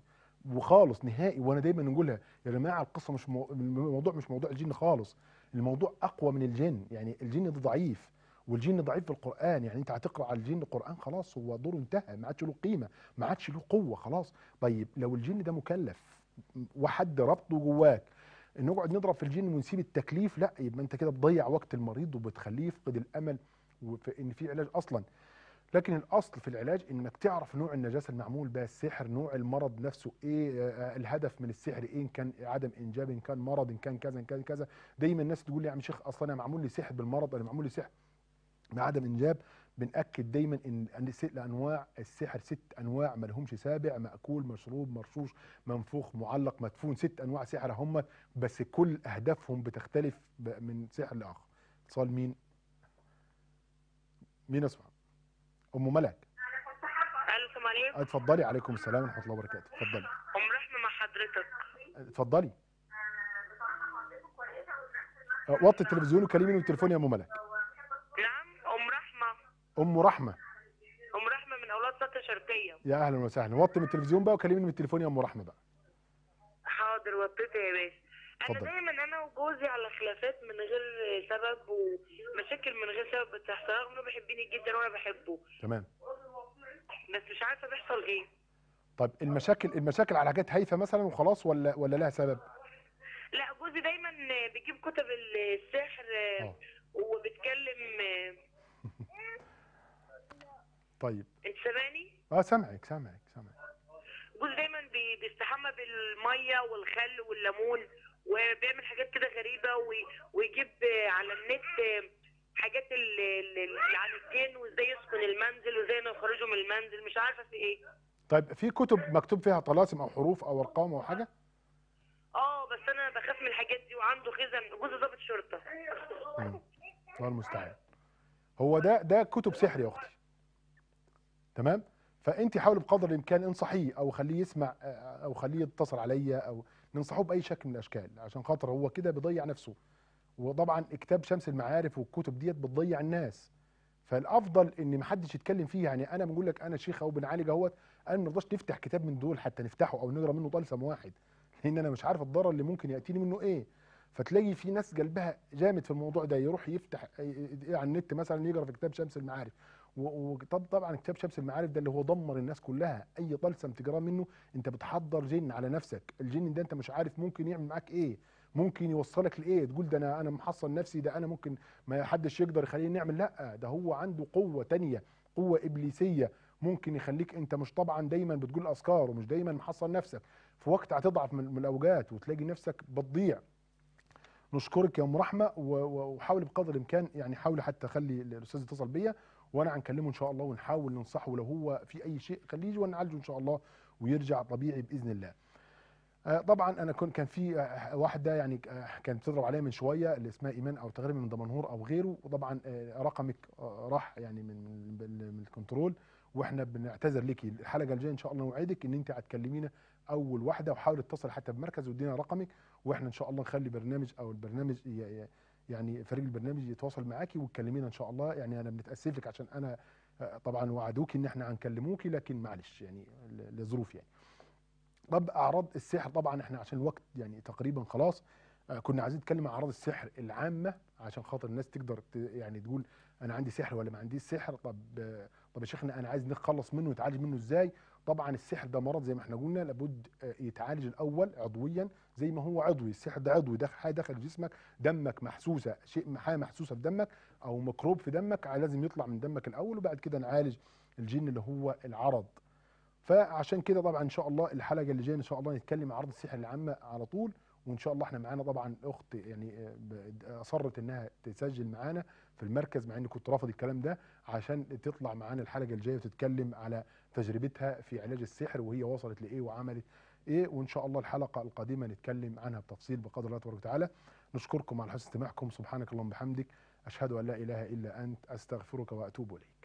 وخالص نهائي وانا دايما نقولها يا جماعه القصه مش مو... الموضوع مش موضوع الجن خالص الموضوع اقوى من الجن يعني الجن ده ضعيف والجن ضعيف في القران يعني انت هتقرا على الجن القران خلاص هو دوره انتهى ما عادش له قيمه ما عادش له قوه خلاص طيب لو الجن ده مكلف وحد ربطه جواك نقعد نضرب في الجن ونسيب التكليف لا يبقى انت كده بتضيع وقت المريض وبتخليه يفقد الامل في ان في علاج اصلا لكن الاصل في العلاج انك تعرف نوع النجاسه المعمول بها السحر نوع المرض نفسه ايه آه، آه، الهدف من السحر ايه ان كان عدم انجاب ان كان مرض ان كان كذا ان كان كذا دايما الناس تقول لي يا عم شيخ اصلا انا معمول لي سحر بالمرض انا معمول لي سحر بعدم انجاب بنأكد دايما ان الانواع انواع السحر ست انواع ما لهمش سابع مأكول مشروب مرشوش منفوخ معلق مدفون ست انواع سحر هم بس كل اهدافهم بتختلف من سحر لاخر اتصال مين مين اسمع ام ملك السلام عليكم اتفضلي عليكم السلام ورحمه الله وبركاته اتفضلي ام رحمه مع حضرتك اتفضلي أه، وطي التلفزيون من التليفون يا ام ملك ام رحمه ام رحمه من اولاد سطه شرقيه يا اهلا وسهلا وطي من التلفزيون بقى وكلمني من التليفون يا ام رحمه بقى حاضر وطيت يا باشا انا دايما انا وجوزي على خلافات من غير سبب ومشاكل من غير سبب بتحصل رغم انه بيحبني جدا وانا بحبه تمام بس مش عارفه بيحصل ايه طيب المشاكل المشاكل على حاجات هايفه مثلا وخلاص ولا ولا لها سبب؟ لا جوزي دايما بيجيب كتب السحر أوه. وبتكلم طيب انت سامعني؟ اه سامعك سامعك سامعك جوز دايما بيستحمى بالميه والخل والليمون وبيعمل حاجات كده غريبه ويجيب على النت حاجات اللي عن الجن وازاي يسكن المنزل وازاي نخرجه من المنزل مش عارفه في ايه طيب في كتب مكتوب فيها طلاسم او حروف او ارقام او حاجه اه بس انا بخاف من الحاجات دي وعنده خزن جوز ضابط شرطه الله المستعان هو ده ده كتب سحر يا اختي تمام فانت حاولي بقدر الامكان انصحيه او خليه يسمع او خليه يتصل عليا او ننصحه باي شكل من الاشكال عشان خاطر هو كده بيضيع نفسه وطبعا كتاب شمس المعارف والكتب ديت بتضيع الناس فالافضل ان محدش يتكلم فيه يعني انا بقول لك انا شيخ او بنعالج اهوت انا ما نرضاش نفتح كتاب من دول حتى نفتحه او نقرا منه طلسم واحد لان انا مش عارف الضرر اللي ممكن ياتيني منه ايه فتلاقي في ناس قلبها جامد في الموضوع ده يروح يفتح على النت مثلا يقرا في كتاب شمس المعارف طبعا كتاب شمس المعارف ده اللي هو دمر الناس كلها اي طلسم تجراه منه انت بتحضر جن على نفسك الجن ده انت مش عارف ممكن يعمل معاك ايه ممكن يوصلك لايه تقول ده انا انا محصن نفسي ده انا ممكن ما حدش يقدر يخليني نعمل لا ده هو عنده قوه تانية قوه ابليسيه ممكن يخليك انت مش طبعا دايما بتقول اذكار ومش دايما محصن نفسك في وقت هتضعف من الاوجات وتلاقي نفسك بتضيع نشكرك يا ام رحمه وحاول بقدر الامكان يعني حاول حتى اخلي الاستاذ يتصل بيا وانا هنكلمه ان شاء الله ونحاول ننصحه لو هو في اي شيء خليه يجي ونعالجه ان شاء الله ويرجع طبيعي باذن الله آه، طبعا انا كنت كان في آه، واحده يعني آه، كانت تضرب عليا من شويه اللي اسمها ايمان او تقريبا من دمنهور او غيره وطبعا رقمك راح يعني من من الكنترول واحنا بنعتذر ليكي الحلقه الجايه ان شاء الله نوعدك ان انت هتكلمينا اول واحده وحاول اتصل حتى بمركز وادينا رقمك واحنا ان شاء الله نخلي برنامج او البرنامج يعني فريق البرنامج يتواصل معاكي وتكلمينا ان شاء الله يعني انا بنتاسف لك عشان انا آه، طبعا وعدوكي ان احنا هنكلموكي لكن معلش يعني لظروف يعني طب اعراض السحر طبعا احنا عشان الوقت يعني تقريبا خلاص آه، كنا عايزين نتكلم عن اعراض السحر العامه عشان خاطر الناس تقدر يعني تقول انا عندي سحر ولا ما عنديش سحر طب آه، طب يا شيخنا انا عايز نخلص منه نتعالج منه ازاي طبعا السحر ده مرض زي ما احنا قلنا لابد آه، يتعالج الاول عضويا زي ما هو عضوي السحر ده عضوي ده حاجه دخل جسمك دمك محسوسه شيء حاجه محسوسه في دمك او ميكروب في دمك لازم يطلع من دمك الاول وبعد كده نعالج الجن اللي هو العرض فعشان كده طبعا ان شاء الله الحلقه اللي جايه ان شاء الله نتكلم عن عرض السحر العامه على طول وان شاء الله احنا معانا طبعا اخت يعني آه، اصرت انها تسجل معانا في المركز مع اني كنت رافض الكلام ده عشان تطلع معانا الحلقه الجايه وتتكلم على تجربتها في علاج السحر وهي وصلت لايه وعملت ايه وان شاء الله الحلقه القادمه نتكلم عنها بتفصيل بقدر الله تبارك وتعالى نشكركم على حسن استماعكم سبحانك اللهم وبحمدك اشهد ان لا اله الا انت استغفرك واتوب اليك